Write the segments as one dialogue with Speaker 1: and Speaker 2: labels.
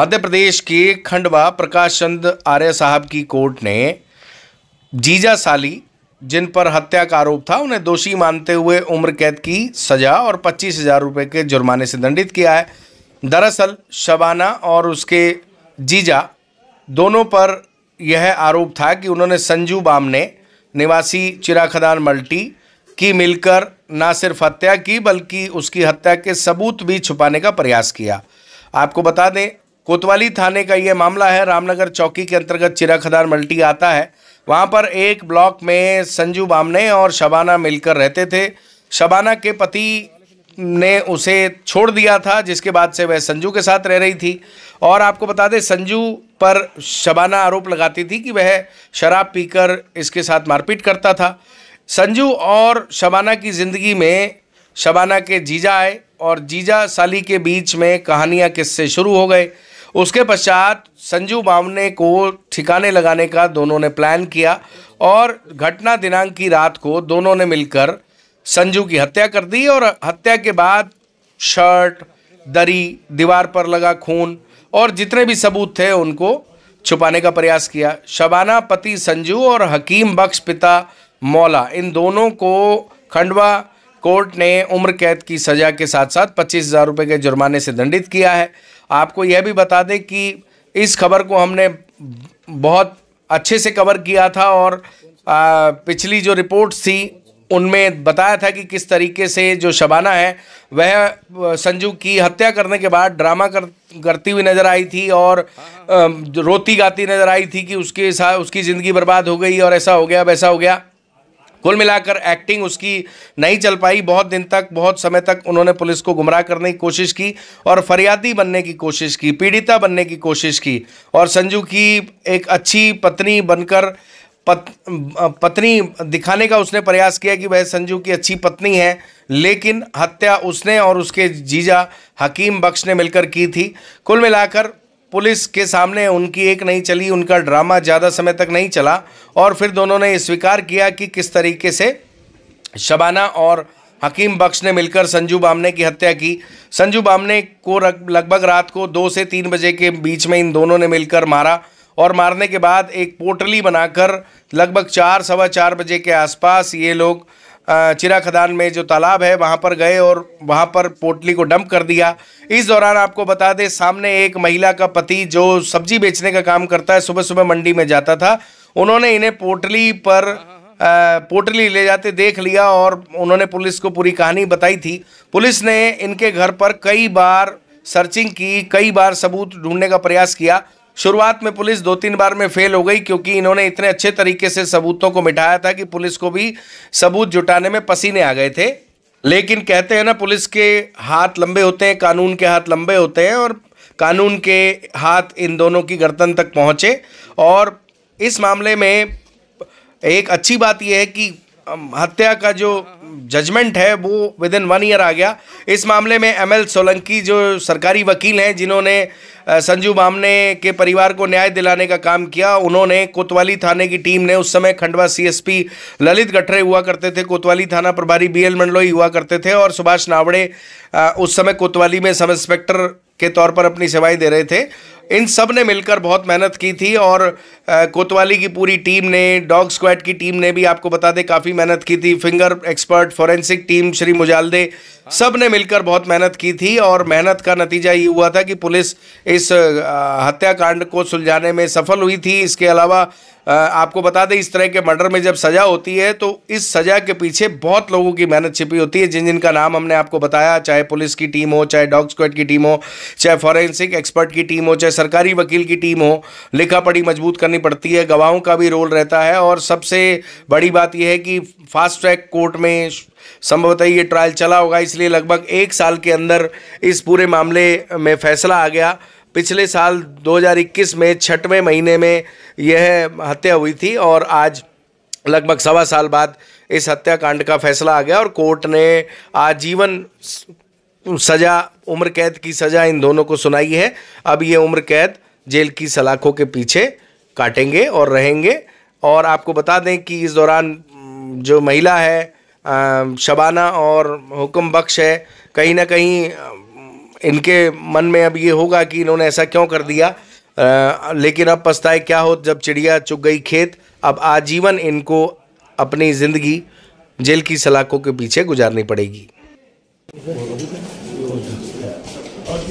Speaker 1: मध्य प्रदेश के खंडवा प्रकाश चंद आर्य साहब की कोर्ट ने जीजा साली जिन पर हत्या का आरोप था उन्हें दोषी मानते हुए उम्र कैद की सज़ा और पच्चीस हज़ार रुपये के जुर्माने से दंडित किया है दरअसल शबाना और उसके जीजा दोनों पर यह आरोप था कि उन्होंने संजू बामने निवासी चिराखदान मल्टी की मिलकर ना सिर्फ हत्या की बल्कि उसकी हत्या के सबूत भी छुपाने का प्रयास किया आपको बता दें कोतवाली थाने का ये मामला है रामनगर चौकी के अंतर्गत चिराखदार मल्टी आता है वहाँ पर एक ब्लॉक में संजू बामने और शबाना मिलकर रहते थे शबाना के पति ने उसे छोड़ दिया था जिसके बाद से वह संजू के साथ रह रही थी और आपको बता दें संजू पर शबाना आरोप लगाती थी कि वह शराब पीकर इसके साथ मारपीट करता था संजू और शबाना की ज़िंदगी में शबाना के जीजा आए और जीजा साली के बीच में कहानियाँ किस्से शुरू हो गए उसके पश्चात संजू मामने को ठिकाने लगाने का दोनों ने प्लान किया और घटना दिनांक की रात को दोनों ने मिलकर संजू की हत्या कर दी और हत्या के बाद शर्ट दरी दीवार पर लगा खून और जितने भी सबूत थे उनको छुपाने का प्रयास किया शबाना पति संजू और हकीम बख्श पिता मौला इन दोनों को खंडवा कोर्ट ने उम्र कैद की सज़ा के साथ साथ पच्चीस हज़ार रुपये के जुर्माने से दंडित किया है आपको यह भी बता दें कि इस खबर को हमने बहुत अच्छे से कवर किया था और आ, पिछली जो रिपोर्ट थी उनमें बताया था कि किस तरीके से जो शबाना है वह संजू की हत्या करने के बाद ड्रामा कर करती हुई नज़र आई थी और रोती गाती नज़र आई थी कि उसके साथ उसकी ज़िंदगी बर्बाद हो गई और ऐसा हो गया वैसा हो गया कुल मिलाकर एक्टिंग उसकी नहीं चल पाई बहुत दिन तक बहुत समय तक उन्होंने पुलिस को गुमराह करने की कोशिश की और फरियादी बनने की कोशिश की पीड़िता बनने की कोशिश की और संजू की एक अच्छी पत्नी बनकर पत, पत्नी दिखाने का उसने प्रयास किया कि वह संजू की अच्छी पत्नी है लेकिन हत्या उसने और उसके जीजा हकीम बख्श ने मिलकर की थी कुल मिलाकर पुलिस के सामने उनकी एक नहीं चली उनका ड्रामा ज़्यादा समय तक नहीं चला और फिर दोनों ने स्वीकार किया कि किस तरीके से शबाना और हकीम बख्श ने मिलकर संजू बामने की हत्या की संजू बामने को लगभग रात को दो से तीन बजे के बीच में इन दोनों ने मिलकर मारा और मारने के बाद एक पोटली बनाकर लगभग चार सवा चार बजे के आसपास ये लोग चिरा खदान में जो तालाब है वहाँ पर गए और वहाँ पर पोटली को डंप कर दिया इस दौरान आपको बता दें सामने एक महिला का पति जो सब्जी बेचने का काम करता है सुबह सुबह मंडी में जाता था उन्होंने इन्हें पोटली पर पोटली ले जाते देख लिया और उन्होंने पुलिस को पूरी कहानी बताई थी पुलिस ने इनके घर पर कई बार सर्चिंग की कई बार सबूत ढूंढने का प्रयास किया शुरुआत में पुलिस दो तीन बार में फेल हो गई क्योंकि इन्होंने इतने अच्छे तरीके से सबूतों को मिटाया था कि पुलिस को भी सबूत जुटाने में पसीने आ गए थे लेकिन कहते हैं ना पुलिस के हाथ लंबे होते हैं कानून के हाथ लंबे होते हैं और कानून के हाथ इन दोनों की गर्दन तक पहुंचे और इस मामले में एक अच्छी बात यह है कि हत्या का जो जजमेंट है वो विद इन वन ईयर आ गया इस मामले में एम एल सोलंकी जो सरकारी वकील हैं जिन्होंने संजू बामने के परिवार को न्याय दिलाने का काम किया उन्होंने कोतवाली थाने की टीम ने उस समय खंडवा सीएसपी ललित गठरे हुआ करते थे कोतवाली थाना प्रभारी बी एल मंडलोई हुआ करते थे और सुभाष नावड़े उस समय कोतवाली में सब इंस्पेक्टर के तौर पर अपनी सेवाएं दे रहे थे इन सब ने मिलकर बहुत मेहनत की थी और कोतवाली की पूरी टीम ने डॉग स्क्वाड की टीम ने भी आपको बता दें काफ़ी मेहनत की थी finger expert forensic team Shri Mujalde सब ने मिलकर बहुत मेहनत की थी और मेहनत का नतीजा ये हुआ था कि पुलिस इस हत्याकांड को सुलझाने में सफल हुई थी इसके अलावा आपको बता दें इस तरह के मर्डर में जब सज़ा होती है तो इस सज़ा के पीछे बहुत लोगों की मेहनत छिपी होती है जिन जिन का नाम हमने आपको बताया चाहे पुलिस की टीम हो चाहे डॉग स्क्वाड की टीम हो चाहे फॉरेंसिक एक्सपर्ट की टीम हो चाहे सरकारी वकील की टीम हो लिखा पढ़ी मजबूत करनी पड़ती है गवाहों का भी रोल रहता है और सबसे बड़ी बात यह है कि फास्ट ट्रैक कोर्ट में संभवतः ये ट्रायल चला होगा इसलिए लगभग एक साल के अंदर इस पूरे मामले में फैसला आ गया पिछले साल 2021 में छठवें महीने में यह हत्या हुई थी और आज लगभग सवा साल बाद इस हत्याकांड का फैसला आ गया और कोर्ट ने आजीवन सजा उम्र कैद की सज़ा इन दोनों को सुनाई है अब ये उम्र कैद जेल की सलाखों के पीछे काटेंगे और रहेंगे और आपको बता दें कि इस दौरान जो महिला है शबाना और हुक्म बख्श है कहीं ना कहीं इनके मन में अब ये होगा कि इन्होंने ऐसा क्यों कर दिया आ, लेकिन अब पछताए क्या हो जब चिड़िया चुग गई खेत अब आजीवन इनको अपनी ज़िंदगी जेल की सलाखों के पीछे गुजारनी पड़ेगी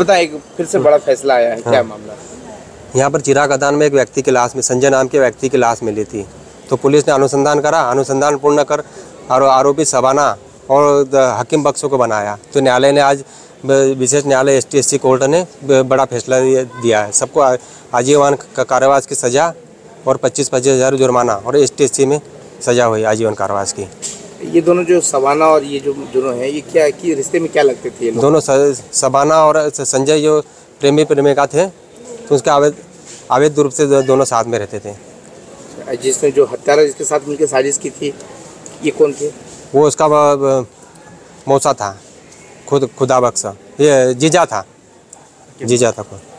Speaker 2: बताए फिर से बड़ा फैसला आया है क्या हाँ। मामला यहाँ पर चिराग अदान में एक व्यक्ति की लाश में संजय नाम के व्यक्ति की लाश मिली थी तो पुलिस ने अनुसंधान करा अनुसंधान पूर्ण कर आरो, आरोपी सबाना और हकीम बक्सों को बनाया तो न्यायालय ने आज विशेष न्यायालय एस टी कोर्ट ने बड़ा फैसला दिया है सबको आजीवन कारावास की सज़ा और पच्चीस पच्चीस हज़ार जुर्माना और एस टी में सज़ा हुई आजीवन कारावास की
Speaker 1: ये दोनों जो सबाना और ये जो दोनों हैं ये क्या कि रिश्ते में क्या लगते थे दोनों
Speaker 2: सबाना और संजय जो प्रेमी प्रेमिका थे तो उसके अवैध अवैध रूप से दोनों साथ में रहते थे
Speaker 1: अच्छा, जिसने जो हत्यारा जिसके साथ मिलकर साजिश की थी ये कौन थे
Speaker 2: वो उसका मौसा था खुद खुदा बक्सा ये जीजा था अच्छा। जीजा था खुद